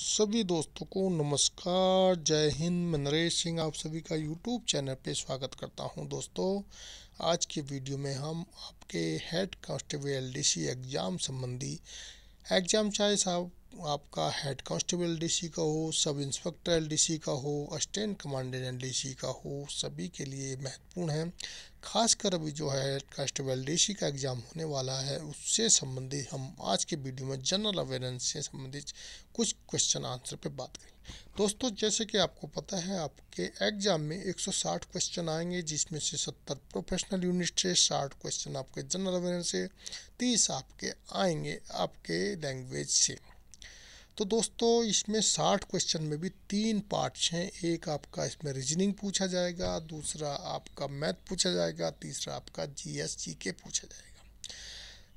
सभी दोस्तों को नमस्कार जय हिंद मैं नरेश सिंह आप सभी का यूट्यूब चैनल पे स्वागत करता हूं दोस्तों आज के वीडियो में हम आपके हेड कांस्टेबल एलडीसी एग्ज़ाम संबंधी एग्ज़ाम चाहे साहब आपका हेड कांस्टेबल एलडीसी का हो सब इंस्पेक्टर एलडीसी का हो असटेंट कमांडेंट एलडीसी का हो सभी के लिए महत्वपूर्ण है खासकर अभी जो है हेड कांस्टेबल एलडीसी का एग्ज़ाम होने वाला है उससे संबंधित हम आज के वीडियो में जनरल अवेयरनेस से संबंधित कुछ क्वेश्चन आंसर पे बात करें दोस्तों जैसे कि आपको पता है आपके एग्ज़ाम में 160 क्वेश्चन आएंगे जिसमें से 70 प्रोफेशनल यूनिट से 60 क्वेश्चन आपके जनरल अवेयरनेस से 30 आपके आएंगे आपके लैंग्वेज से तो दोस्तों इसमें साठ क्वेश्चन में भी तीन पार्ट्स हैं एक आपका इसमें रीजनिंग पूछा जाएगा दूसरा आपका मैथ पूछा जाएगा तीसरा आपका जी एस जी के पूछा जाएगा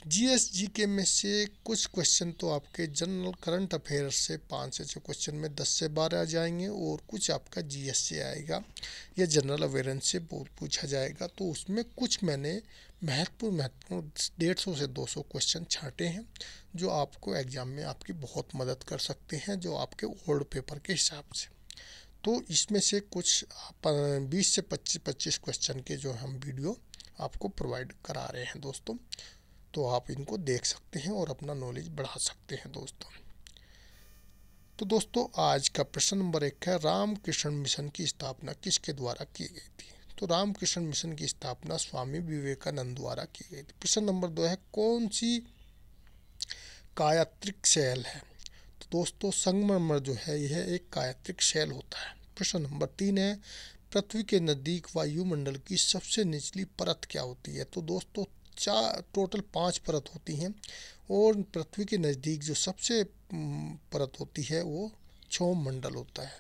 जीएसजी के में से कुछ क्वेश्चन तो आपके जनरल करंट अफेयर्स से पाँच से छः क्वेश्चन में दस से बारह आ जाएंगे और कुछ आपका जीएस से आएगा या जनरल अवेयरेंस से पूछा जाएगा तो उसमें कुछ मैंने महत्वपूर्ण महत्वपूर्ण डेढ़ सौ से दो सौ क्वेश्चन छाटे हैं जो आपको एग्ज़ाम में आपकी बहुत मदद कर सकते हैं जो आपके ओल्ड पेपर के हिसाब से तो इसमें से कुछ बीस से पच्चीस पच्चीस क्वेश्चन के जो हम वीडियो आपको प्रोवाइड करा रहे हैं दोस्तों तो आप इनको देख सकते हैं और अपना नॉलेज बढ़ा सकते हैं दोस्तों तो दोस्तों आज का प्रश्न नंबर एक है रामकृष्ण मिशन की स्थापना किसके द्वारा की गई थी तो रामकृष्ण मिशन की स्थापना स्वामी विवेकानंद द्वारा की गई थी प्रश्न नंबर दो है कौन सी कायात्रिक शैल है तो दोस्तों संगमरमर जो है यह एक कायात्रिक शैल होता है प्रश्न नंबर तीन है पृथ्वी के नज़दीक वायुमंडल की सबसे निचली परत क्या होती है तो दोस्तों चार टोटल पांच परत होती हैं और पृथ्वी के नज़दीक जो सबसे परत होती है वो छोम मंडल होता है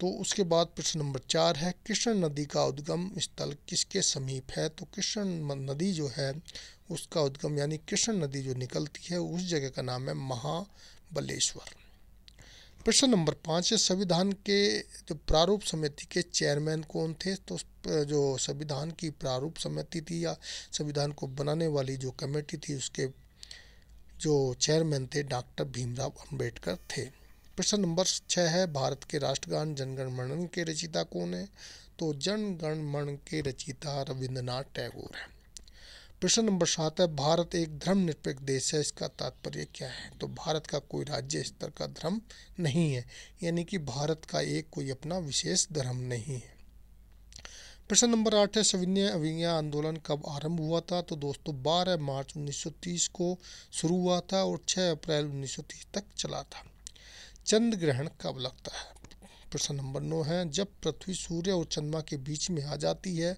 तो उसके बाद प्रश्न नंबर चार है कृष्ण नदी का उद्गम स्थल किसके समीप है तो कृष्ण नदी जो है उसका उद्गम यानी कृष्ण नदी जो निकलती है उस जगह का नाम है महाबलेश्वर प्रश्न नंबर पाँच संविधान के जो प्रारूप समिति के चेयरमैन कौन थे तो जो संविधान की प्रारूप समिति थी या संविधान को बनाने वाली जो कमेटी थी उसके जो चेयरमैन थे डॉक्टर भीमराव अंबेडकर थे प्रश्न नंबर छः है भारत के राष्ट्रगान जनगणमणन के रचिता कौन है तो जनगण के रचिता रविंद्रनाथ टैगोर है प्रश्न नंबर सात है भारत एक धर्मनिरपेक्ष देश है इसका तात्पर्य क्या है तो भारत का कोई राज्य स्तर का धर्म नहीं है यानी कि भारत का एक कोई अपना विशेष धर्म नहीं है प्रश्न नंबर आठ है सविनय अविज्ञा आंदोलन कब आरंभ हुआ था तो दोस्तों 12 मार्च 1930 को शुरू हुआ था और 6 अप्रैल 1930 तक चला था चंद्र ग्रहण कब लगता है प्रश्न नंबर नौ है जब पृथ्वी सूर्य और चंद्रमा के बीच में आ जाती है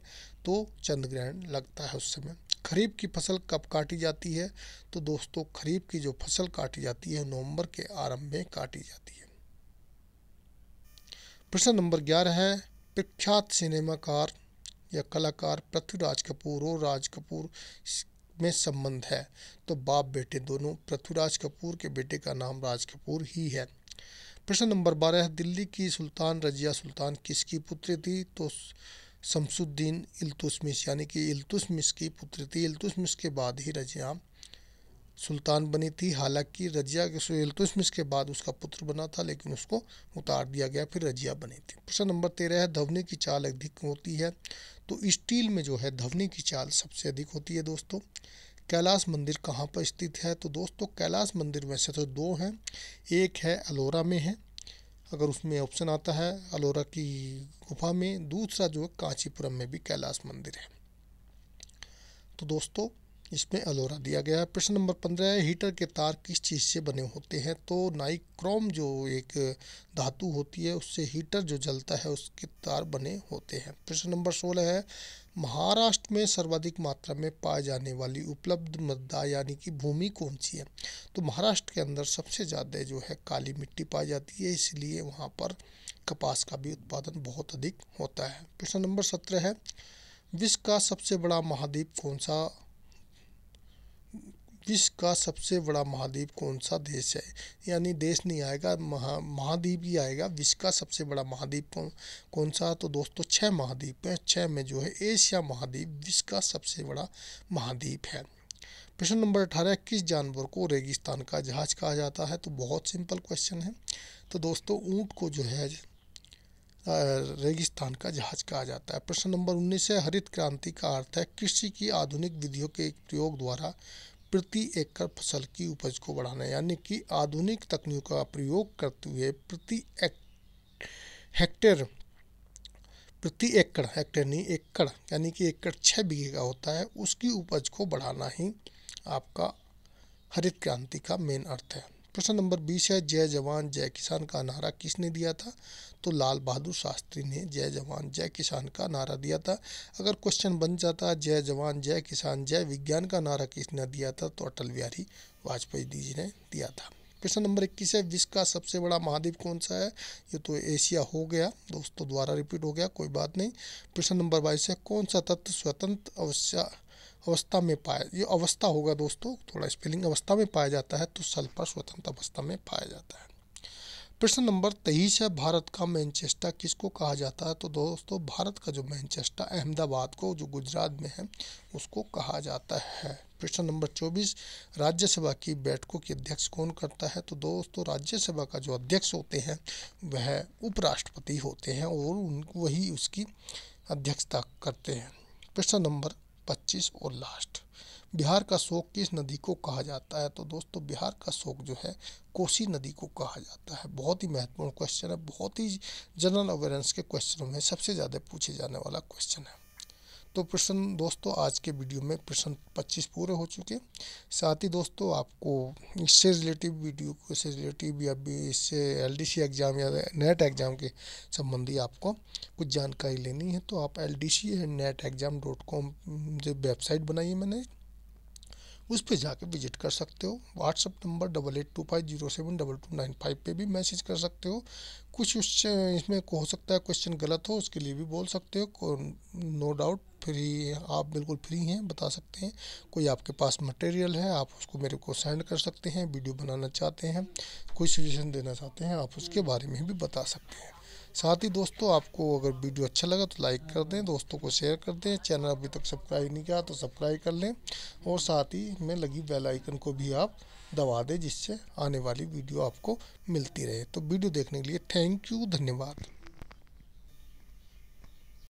तो चंद्र ग्रहण लगता है उस समय खरीफ की फसल कब काटी जाती है तो दोस्तों खरीफ की जो फसल काटी जाती है नवंबर के आरंभ में काटी जाती है प्रश्न नंबर ग्यारह है प्रख्यात सिनेमाकार या कलाकार पृथ्वीराज कपूर और राज कपूर में संबंध है तो बाप बेटे दोनों पृथ्वीराज कपूर के बेटे का नाम राज कपूर ही है प्रश्न नंबर बारह दिल्ली की सुल्तान रजिया सुल्तान किसकी पुत्री थी तो शमसुद्दीन इल्तुसमिस यानी कि इल्तुसमिस की पुत्र थी इल्तुसमिस के बाद ही रजिया सुल्तान बनी थी हालांकि रजिया के इल्तुसमिस के बाद उसका पुत्र बना था लेकिन उसको उतार दिया गया फिर रजिया बनी थी प्रश्न नंबर तेरह है धवनी की चाल अधिक होती है तो स्टील में जो है धवनी की चाल सबसे अधिक होती है दोस्तों कैलाश मंदिर कहाँ पर स्थित है तो दोस्तों कैलाश मंदिर वैसे तो दो हैं एक है अलोरा में है अगर उसमें ऑप्शन आता है अलोरा की गुफा में दूसरा जो है कांचीपुरम में भी कैलाश मंदिर है तो दोस्तों इसमें अलोरा दिया गया है प्रश्न नंबर पंद्रह है हीटर के तार किस चीज़ से बने होते हैं तो नाइक्रोम जो एक धातु होती है उससे हीटर जो जलता है उसके तार बने होते हैं प्रश्न नंबर सोलह है महाराष्ट्र में सर्वाधिक मात्रा में पाए जाने वाली उपलब्ध मृदा यानी कि भूमि कौन सी है तो महाराष्ट्र के अंदर सबसे ज़्यादा जो है काली मिट्टी पाई जाती है इसलिए वहाँ पर कपास का भी उत्पादन बहुत अधिक होता है प्रश्न नंबर सत्रह है विश्व का सबसे बड़ा महाद्वीप कौन सा विश्व का सबसे बड़ा महाद्वीप कौन सा देश है यानी देश नहीं आएगा महा महाद्वीप ही आएगा विश्व का सबसे बड़ा महाद्वीप कौन कौन सा तो दोस्तों छः महाद्वीप हैं छः में जो है एशिया महाद्वीप विश्व का सबसे बड़ा महाद्वीप है प्रश्न नंबर अठारह किस जानवर को रेगिस्तान का जहाज कहा जाता है तो बहुत सिंपल क्वेश्चन है तो दोस्तों ऊँट को जो है रेगिस्तान का जहाज कहा जाता है प्रश्न नंबर उन्नीस है हरित क्रांति का अर्थ है कृषि की आधुनिक विधियों के प्रयोग द्वारा प्रति एकड़ फसल की उपज को बढ़ाना यानी कि आधुनिक तकनीकों का प्रयोग करते हुए प्रति एक हेक्टेयर प्रति एकड़ हेक्टेयर नहीं एकड़ यानी कि एकड़ छः बीघे का होता है उसकी उपज को बढ़ाना ही आपका हरित क्रांति का मेन अर्थ है प्रश्न नंबर बीस है जय जवान जय किसान का नारा किसने दिया था तो लाल बहादुर शास्त्री ने जय जवान जय किसान का नारा दिया था अगर क्वेश्चन बन जाता जय जवान जय किसान जय विज्ञान का नारा किसने दिया था तो अटल बिहारी वाजपेयी जी ने दिया था प्रश्न नंबर इक्कीस है विश्व का सबसे बड़ा महाद्वीप कौन सा है ये तो एशिया हो गया दोस्तों द्वारा रिपीट हो गया कोई बात नहीं प्रश्न नंबर बाईस है कौन सा तत्व स्वतंत्र अवश्य अवस्था में पाया ये अवस्था होगा दोस्तों थोड़ा स्पेलिंग अवस्था में पाया जाता है तो सल्फर स्वतंत्र अवस्था में पाया जाता है प्रश्न नंबर तेईस है भारत का मैनचेस्टर किसको कहा जाता है तो दोस्तों भारत का जो मैनचेस्टर अहमदाबाद को जो गुजरात में है उसको कहा जाता है प्रश्न नंबर चौबीस राज्यसभा की बैठकों की अध्यक्ष कौन करता है तो दोस्तों राज्यसभा का जो अध्यक्ष होते हैं वह उपराष्ट्रपति होते हैं और उन वही उसकी अध्यक्षता करते हैं प्रश्न नंबर 25 और लास्ट बिहार का शोक किस नदी को कहा जाता है तो दोस्तों बिहार का शोक जो है कोसी नदी को कहा जाता है बहुत ही महत्वपूर्ण क्वेश्चन है बहुत ही जनरल अवेयरनेस के क्वेश्चनों में सबसे ज़्यादा पूछे जाने वाला क्वेश्चन है तो प्रश्न दोस्तों आज के वीडियो में प्रश्न 25 पूरे हो चुके साथ ही दोस्तों आपको इससे रिलेटिव वीडियो को इससे रिलेटिव या इससे एल एग्ज़ाम या नेट एग्ज़ाम के संबंधी आपको कुछ जानकारी लेनी है तो आप L D C net exam dot com जो वेबसाइट बनाई है मैंने उस पर जाके विजिट कर सकते हो WhatsApp number double eight two five zero seven double two nine five पर भी मैसेज कर सकते हो कुछ उससे इसमें हो सकता है क्वेश्चन गलत हो उसके लिए भी बोल सकते हो नो डाउट फ्री आप बिल्कुल फ्री हैं बता सकते हैं कोई आपके पास मटेरियल है आप उसको मेरे को सेंड कर सकते हैं वीडियो बनाना चाहते हैं कोई सजेशन देना चाहते हैं आप उसके बारे में भी बता सकते हैं साथ ही दोस्तों आपको अगर वीडियो अच्छा लगा तो लाइक कर दें दोस्तों को शेयर कर दें चैनल अभी तक सब्सक्राइब नहीं किया तो सब्सक्राइब कर लें और साथ ही में लगी बेल आइकन को भी आप दबा दें जिससे आने वाली वीडियो आपको मिलती रहे तो वीडियो देखने के लिए थैंक यू धन्यवाद